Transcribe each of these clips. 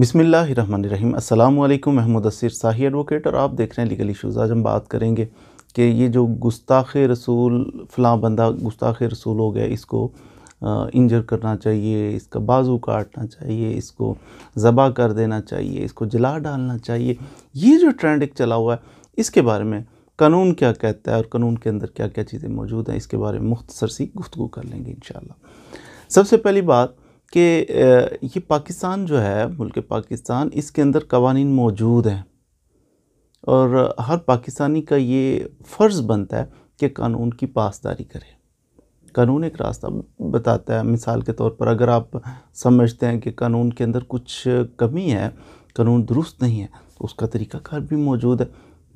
बिसमीम् अल्लाम महमूद असर साही एडवोकेट और आप देख रहे हैं लीगल इशूज़ आज हम बात करेंगे कि ये जो गुस्ताख रसूल फ़लाँ बंदा गुस्ताख रसूल हो गया इसको इंजर करना चाहिए इसका बाजू काटना चाहिए इसको ज़बा कर देना चाहिए इसको जला डालना चाहिए ये जो ट्रेंड एक चला हुआ है इसके बारे में कानून क्या कहता है और कानून के अंदर क्या क्या चीज़ें मौजूद हैं इसके बारे में मुख्तसर सी गुफ्तु कर लेंगे इन सबसे पहली बात कि ये पाकिस्तान जो है मुल्क पाकिस्तान इसके अंदर कवानीन मौजूद हैं और हर पाकिस्तानी का ये फ़र्ज़ बनता है कि कानून की पासदारी करे कानून एक रास्ता बताता है मिसाल के तौर पर अगर आप समझते हैं कि कानून के अंदर कुछ कमी है कानून दुरुस्त नहीं है तो उसका तरीक़ाकार भी मौजूद है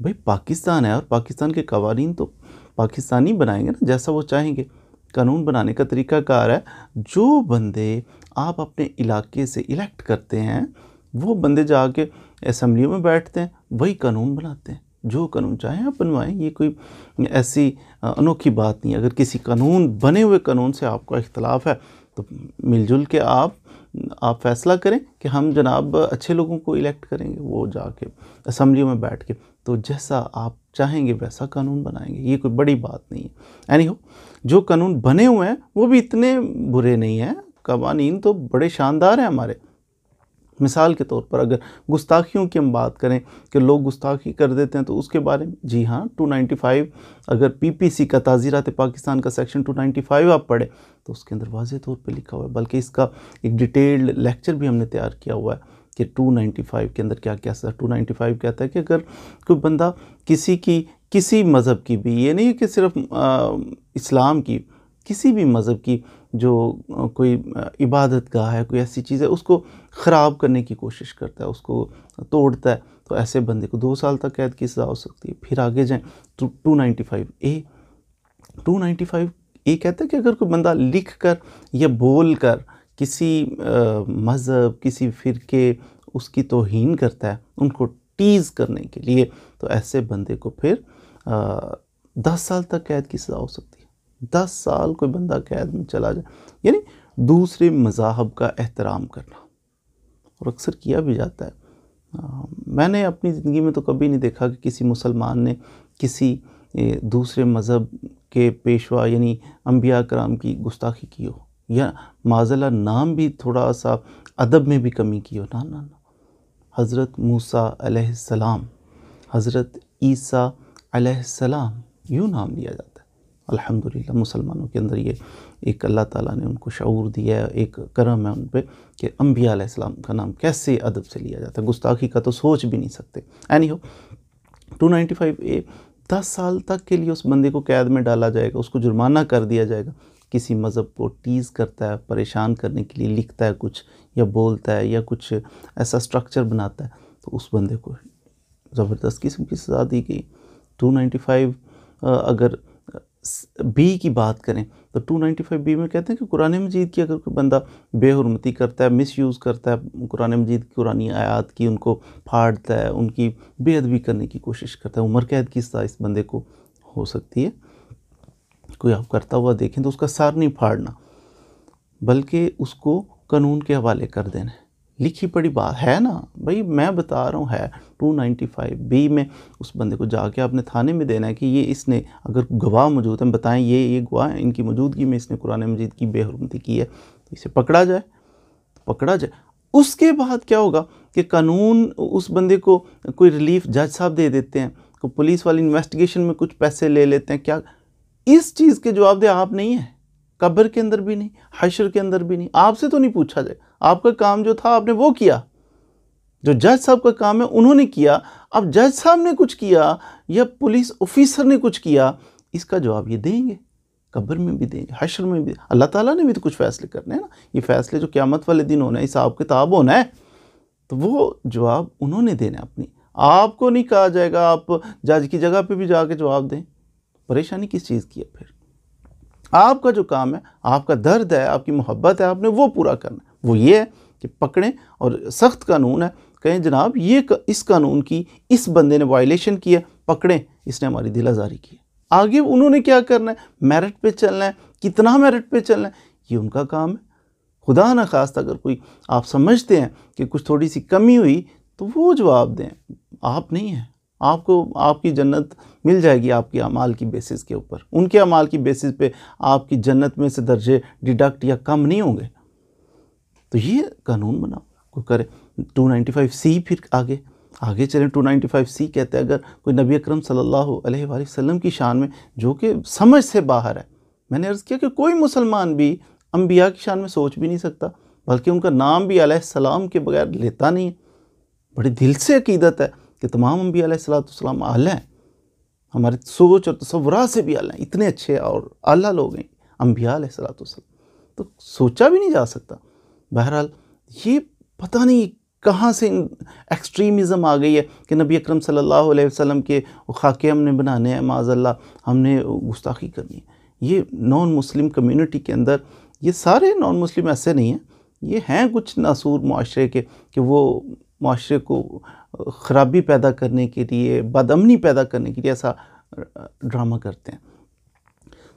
भाई पाकिस्तान है और पाकिस्तान के कवानीन तो पाकिस्तानी बनाएंगे ना जैसा वो चाहेंगे कानून बनाने का तरीकाकार है जो बंदे आप अपने इलाके से इलेक्ट करते हैं वो बंदे जाके असम्बलियों में बैठते हैं वही कानून बनाते हैं जो कानून चाहें आप बनवाएं ये कोई ऐसी अनोखी बात नहीं अगर किसी कानून बने हुए कानून से आपका इख्तलाफ है तो मिलजुल के आप आप फैसला करें कि हम जनाब अच्छे लोगों को इलेक्ट करेंगे वो जाके असम्बली में बैठ के तो जैसा आप चाहेंगे वैसा कानून बनाएंगे ये कोई बड़ी बात नहीं है एनी हो जो कानून बने हुए हैं वो भी इतने बुरे नहीं हैं कवानीन तो बड़े शानदार हैं हमारे मिसाल के तौर पर अगर गुस्ताखियों की हम बात करें कि लोग गुस्ताखी कर देते हैं तो उसके बारे में जी हाँ 295 अगर पीपीसी का ताज़ीरात पाकिस्तान का सेक्शन 295 आप पढ़ें तो उसके अंदर वाज तौर पर लिखा हुआ है बल्कि इसका एक डिटेल्ड लेक्चर भी हमने तैयार किया हुआ है कि 295 के अंदर क्या क्या सर 295 कहता है कि अगर कोई बंदा किसी की किसी मज़हब की भी ये नहीं कि सिर्फ आ, इस्लाम की किसी भी मज़हब की जो कोई इबादत गाह है कोई ऐसी चीज़ है उसको ख़राब करने की कोशिश करता है उसको तोड़ता है तो ऐसे बंदे को दो साल तक कैद की सज़ा हो सकती है फिर आगे जाएँ तो two ninety five A two ninety five ये कहता है कि अगर कोई बंदा लिख कर या बोल कर किसी मज़हब किसी फ़िरके उसकी तोहन करता है उनको टीज़ करने के लिए तो ऐसे बंदे को फिर आ, दस साल तक कैद की सज़ा हो सकती है दस साल कोई बंदा कैद में चला जाए यानी दूसरे मज़ाहब का एहतराम करना और अक्सर किया भी जाता है आ, मैंने अपनी ज़िंदगी में तो कभी नहीं देखा कि किसी मुसलमान ने किसी दूसरे मज़हब के पेशवा यानी अम्बिया कराम की गुस्ताखी की हो या माजला नाम भी थोड़ा सा अदब में भी कमी की हो ना ना ना हज़रत मूसा सलाम हज़रत ईसा सलाम यूँ नाम लिया जाता है अल्हम्दुलिल्लाह मुसलमानों के अंदर ये एक अल्लाह ताला ने उनको शूर दिया है एक करम है उन पर कि अम्बिया का नाम कैसे अदब से लिया जाता है गुस्ताखी का तो सोच भी नहीं सकते एनी हो टू नाइन्टी फाइव ए दस साल तक के लिए उस बंदे को कैद में डाला जाएगा उसको जुर्माना कर दिया जाएगा किसी मज़हब को टीज़ करता है परेशान करने के लिए लिखता है कुछ या बोलता है या कुछ ऐसा स्ट्रक्चर बनाता है तो उस बंदे को ज़बरदस्त किस्म की सज़ा दी गई 295 अगर बी की बात करें तो 295 बी में कहते हैं कि कुरान मजीद की अगर कोई बंदा बेहरमती करता है मिसयूज़ करता है कुरान मजीद की कुरानी आयात की उनको फाड़ता है उनकी बेअदबी करने की कोशिश करता है उम्र कैद की सज़ा इस बंदे को हो सकती है कोई आप करता हुआ देखें तो उसका सार नहीं फाड़ना बल्कि उसको कानून के हवाले कर देना है लिखी पड़ी बात है ना भाई मैं बता रहा हूँ है 295 बी में उस बंदे को जाके आपने थाने में देना है कि ये इसने अगर गवाह मौजूद है बताएं ये ये गवाह इनकी मौजूदगी में इसने कुरान मजीद की बेहरमती की है तो इसे पकड़ा जाए पकड़ा जाए उसके बाद क्या होगा कि कानून उस बंदे को कोई रिलीफ जज साहब दे देते हैं को पुलिस वाली इन्वेस्टिगेशन में कुछ पैसे ले लेते हैं क्या इस चीज़ के जवाब दे आप नहीं हैं कब्र के अंदर भी नहीं हशर के अंदर भी नहीं आपसे तो नहीं पूछा जाए आपका काम जो था आपने वो किया जो जज साहब का काम है उन्होंने किया अब जज साहब ने कुछ किया या पुलिस ऑफिसर ने कुछ किया इसका जवाब ये देंगे कब्र में भी देंगे हशर में भी अल्लाह ताला ने भी तो कुछ फैसले करने हैं ना ये फैसले जो क़्यामत वाले दिन होना है हिसाब किताब होना है तो वो जवाब उन्होंने देना अपनी आपको नहीं कहा जाएगा आप जज की जगह पर भी जाके जवाब दें परेशानी किस चीज़ की है फिर आपका जो काम है आपका दर्द है आपकी मोहब्बत है आपने वो पूरा करना है वो ये है कि पकड़ें और सख्त कानून है कहें जनाब ये इस कानून की इस बंदे ने वायलेशन किया पकड़ें इसने हमारी दिल आज़ारी की है आगे उन्होंने क्या करना है मेरिट पे चलना है कितना मेरिट पे चलना है ये उनका काम है खुदा ना खास अगर कोई आप समझते हैं कि कुछ थोड़ी सी कमी हुई तो वो जवाब दें आप नहीं हैं आपको आपकी जन्नत मिल जाएगी आपके अमाल की बेसिस के ऊपर उनके अमाल की बेसिस पे आपकी जन्नत में से दर्जे डिडक्ट या कम नहीं होंगे तो ये कानून बनाओ कोई करे 295 सी फिर आगे आगे चलें 295 सी कहते हैं अगर कोई नबी अकरम सल्लल्लाहु अलैहि वसल्लम की शान में जो कि समझ से बाहर है मैंने अर्ज़ किया कि कोई मुसलमान भी अम्बिया की शान में सोच भी नहीं सकता बल्कि उनका नाम भी सलाम के बगैर लेता नहीं है बड़ी दिल से अकीदत है कि तमाम अम्बी सलाम आल हैं हमारे सोच और तस्वरा से भी आल हैं इतने अच्छे और आला लोग हैं अम्बिया सलाम तो सोचा भी नहीं जा सकता बहरहाल ये पता नहीं कहाँ से एक्सट्रीमिज़म आ गई है कि नबी अकरम सल्लल्लाहु अलैहि वसल्लम के खाके हमने बनाने हैं माजल्ला हमने गुस्ताखी करनी है ये नॉन मुस्लिम कम्युनिटी के अंदर ये सारे नॉन मुस्लिम ऐसे नहीं हैं ये हैं कुछ नासूर माशरे के कि वो माशरे को ख़राबी पैदा करने के लिए बदमनी पैदा करने के लिए ऐसा ड्रामा करते हैं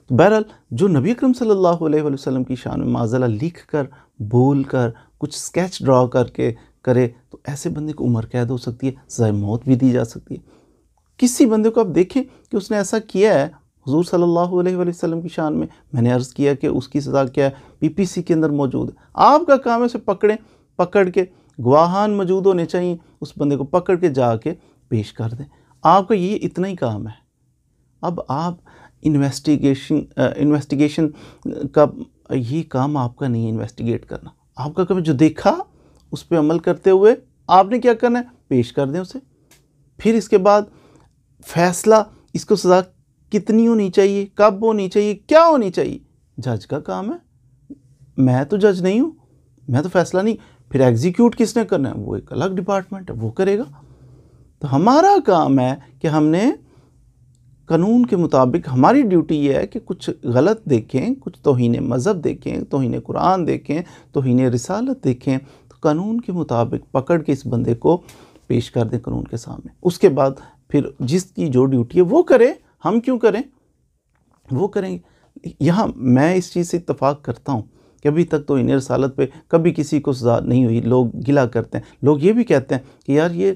तो बहरहाल जो नबी अक्रम सल्लल्लाहु अलैहि वसल्लम की शान में माजला लिख कर बोल कर कुछ स्केच ड्रा करके करे तो ऐसे बंदे को उम्र कैद हो सकती है सजाए मौत भी दी जा सकती है किसी बंदे को आप देखें कि उसने ऐसा किया है हजूर सल्लल्लाहु अलैहि वसल्लम की शान में मैंने अर्ज़ किया कि उसकी सज़ा क्या है पीपीसी के अंदर मौजूद है आपका काम है उसे पकड़ें पकड़ के गवाहान मौजूद होने चाहिए उस बंदे को पकड़ के जा के पेश कर दें आपका ये इतना ही काम है अब आप इन्वेस्टिगेशन इन्वेस्टिगेशन का ये काम आपका नहीं है इन्वेस्टिगेट करना आपका कभी जो देखा उस पर अमल करते हुए आपने क्या करना है पेश कर दें उसे फिर इसके बाद फैसला इसको सज़ा कितनी होनी चाहिए कब होनी चाहिए क्या होनी चाहिए जज का काम है मैं तो जज नहीं हूँ मैं तो फैसला नहीं फिर एग्जीक्यूट किसने करना है वो एक अलग डिपार्टमेंट है वो करेगा तो हमारा काम है कि हमने कानून के मुताबिक हमारी ड्यूटी ये है कि कुछ गलत देखें कुछ तोहन मज़हब देखें तोहन कुरान देखें तोहन रिसालत देखें तो कानून के मुताबिक पकड़ के इस बंदे को पेश कर दें कानून के सामने उसके बाद फिर जिसकी जो ड्यूटी है वो करें हम क्यों करें वो करेंगे यहाँ मैं इस चीज़ से इतफाक़ करता हूँ कि अभी तक तो इनर्स रसालत पे कभी किसी को सजा नहीं हुई लोग गिला करते हैं लोग ये भी कहते हैं कि यार ये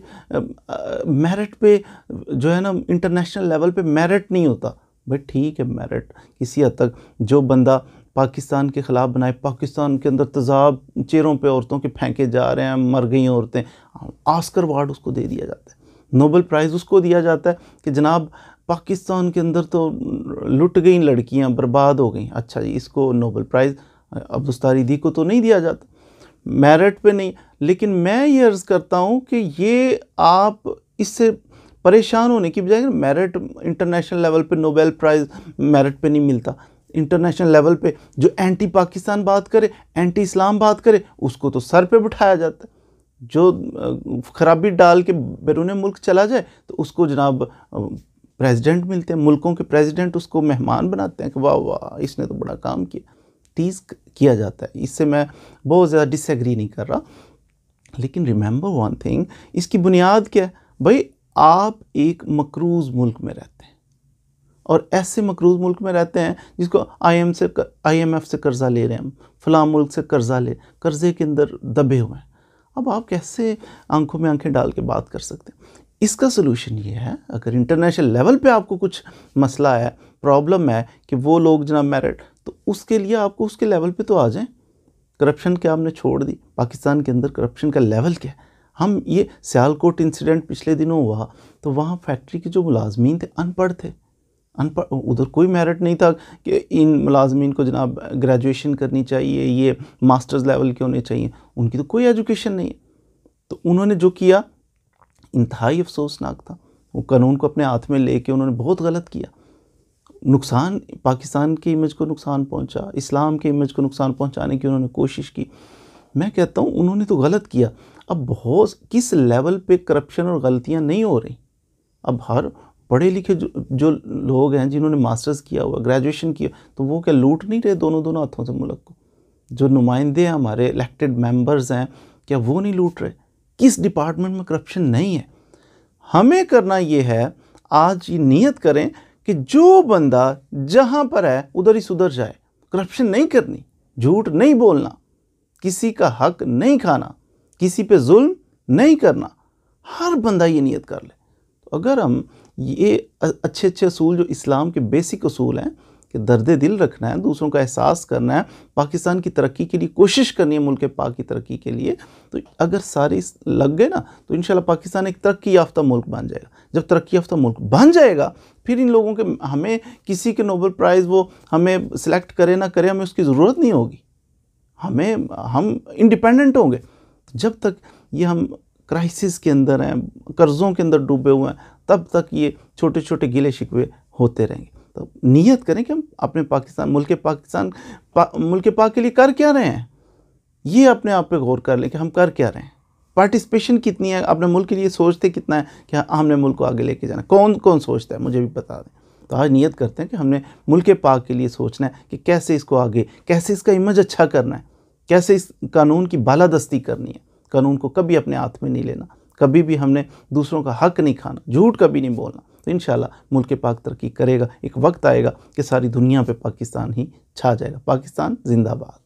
मेरिट पे जो है ना इंटरनेशनल लेवल पे मेरिट नहीं होता भाई ठीक है मेरिट किसी हद तक जो बंदा पाकिस्तान के ख़िलाफ़ बनाए पाकिस्तान के अंदर तजाब चेहरों पे औरतों के फेंके जा रहे हैं मर गई औरतें आस्कर हाँ, वार्ड उसको दे दिया जाता है नोबल प्राइज़ उसको दिया जाता है कि जनाब पाकिस्तान के अंदर तो लुट गई लड़कियां बर्बाद हो गई अच्छा जी इसको नोबल प्राइज़ अब्दुस्तारी दी को तो नहीं दिया जाता मेरिट पे नहीं लेकिन मैं ये अर्ज़ करता हूँ कि ये आप इससे परेशान होने की बजाय मेरिट इंटरनेशनल लेवल पे नोबेल प्राइज़ मेरिट पे नहीं मिलता इंटरनेशनल लेवल पे जो एंटी पाकिस्तान बात करे एंटी इस्लाम बात करे उसको तो सर पे बिठाया जाता है जो खराबी डाल के बैरून मुल्क चला जाए तो उसको जनाब प्रेसिडेंट मिलते हैं मुल्कों के प्रेसिडेंट उसको मेहमान बनाते हैं कि वाह वाह इसने तो बड़ा काम किया टीज़ किया जाता है इससे मैं बहुत ज़्यादा डिसएग्री नहीं कर रहा लेकिन रिमेंबर वन थिंग इसकी बुनियाद क्या है भाई आप एक मकरूज़ मुल्क में रहते हैं और ऐसे मकरूज मुल्क में रहते हैं जिसको एम से आई एफ से कर्ज़ा ले रहे हैं फलाम मुल्क से कर्ज़ा ले कर्ज़े के अंदर दबे हुए हैं अब आप कैसे आंखों में आंखें डाल के बात कर सकते हैं इसका सलूशन ये है अगर इंटरनेशनल लेवल पे आपको कुछ मसला है प्रॉब्लम है कि वो लोग जना मेरिट तो उसके लिए आपको उसके लेवल पे तो आ जाएं करप्शन क्या आपने छोड़ दी पाकिस्तान के अंदर करप्शन का लेवल क्या है हम ये सियालकोट इंसिडेंट पिछले दिनों हुआ तो वहाँ फैक्ट्री के जो मुलाजमीन थे अनपढ़ थे अनपढ़ उधर कोई मेरिट नहीं था कि इन मुलाजमीन को जनाब ग्रेजुएशन करनी चाहिए ये मास्टर्स लेवल के होने चाहिए उनकी तो कोई एजुकेशन नहीं है तो उन्होंने जो किया इंतहाई अफसोसनाक था वो कानून को अपने हाथ में लेके उन्होंने बहुत गलत किया नुकसान पाकिस्तान की इमेज को नुकसान पहुंचा इस्लाम के इमेज को नुकसान पहुंचाने की उन्होंने कोशिश की मैं कहता हूं उन्होंने तो गलत किया अब बहुत किस लेवल पे करप्शन और गलतियां नहीं हो रही अब हर पढ़े लिखे जो जो लोग हैं जिन्होंने मास्टर्स किया हुआ ग्रेजुएशन किया तो वो क्या लूट नहीं रहे दोनों दोनों हाथों से मुल्क को जो नुमाइंदे हैं हमारे इलेक्टेड मेम्बर्स हैं क्या वो नहीं लूट रहे किस डिपार्टमेंट में करप्शन नहीं है हमें करना ये है आज ये नीयत करें कि जो बंदा जहाँ पर है उधर ही सुधर जाए करप्शन नहीं करनी झूठ नहीं बोलना किसी का हक नहीं खाना किसी पे जुल्म नहीं करना हर बंदा ये नियत कर ले तो अगर हम ये अच्छे अच्छे असूल जो इस्लाम के बेसिक असूल हैं कि दर्द दिल रखना है दूसरों का एहसास करना है पाकिस्तान की तरक्की के लिए कोशिश करनी है मुल्क पाक की तरक्की के लिए तो अगर सारे लग गए ना तो इन पाकिस्तान एक तरक्की याफ्ता मुल्क बन जाएगा जब तरक्की याफ्ता मुल्क बन जाएगा फिर इन लोगों के हमें किसी के नोबल प्राइज़ वो हमें सेलेक्ट करे ना करे हमें उसकी ज़रूरत नहीं होगी हमें हम इंडिपेंडेंट होंगे जब तक ये हम क्राइसिस के अंदर हैं कर्ज़ों के अंदर डूबे हुए हैं तब तक ये छोटे छोटे गिले शिकवे होते रहेंगे तो नीयत करें कि हम अपने पाकिस्तान मुल्क पाकिस्तान पा, मुल्क पाक के लिए कर क्या रहे हैं ये अपने आप पे गौर कर लें कि हम कर क्या रहे हैं पार्टिसिपेशन कितनी है अपने मुल्क के लिए सोचते कितना है कि हाँ, हमने मुल्क को आगे लेके जाना कौन कौन सोचता है मुझे भी बता दें तो आज नीयत करते हैं कि हमने मुल्क पाक के लिए सोचना है कि कैसे इसको आगे कैसे इसका इमेज अच्छा करना है कैसे इस कानून की बालादस्ती करनी है कानून को कभी अपने हाथ में नहीं लेना कभी भी हमने दूसरों का हक नहीं खाना झूठ कभी नहीं बोलना तो इन मुल्क पाक तरक्की करेगा एक वक्त आएगा कि सारी दुनिया पर पाकिस्तान ही छा जाएगा पाकिस्तान जिंदाबाद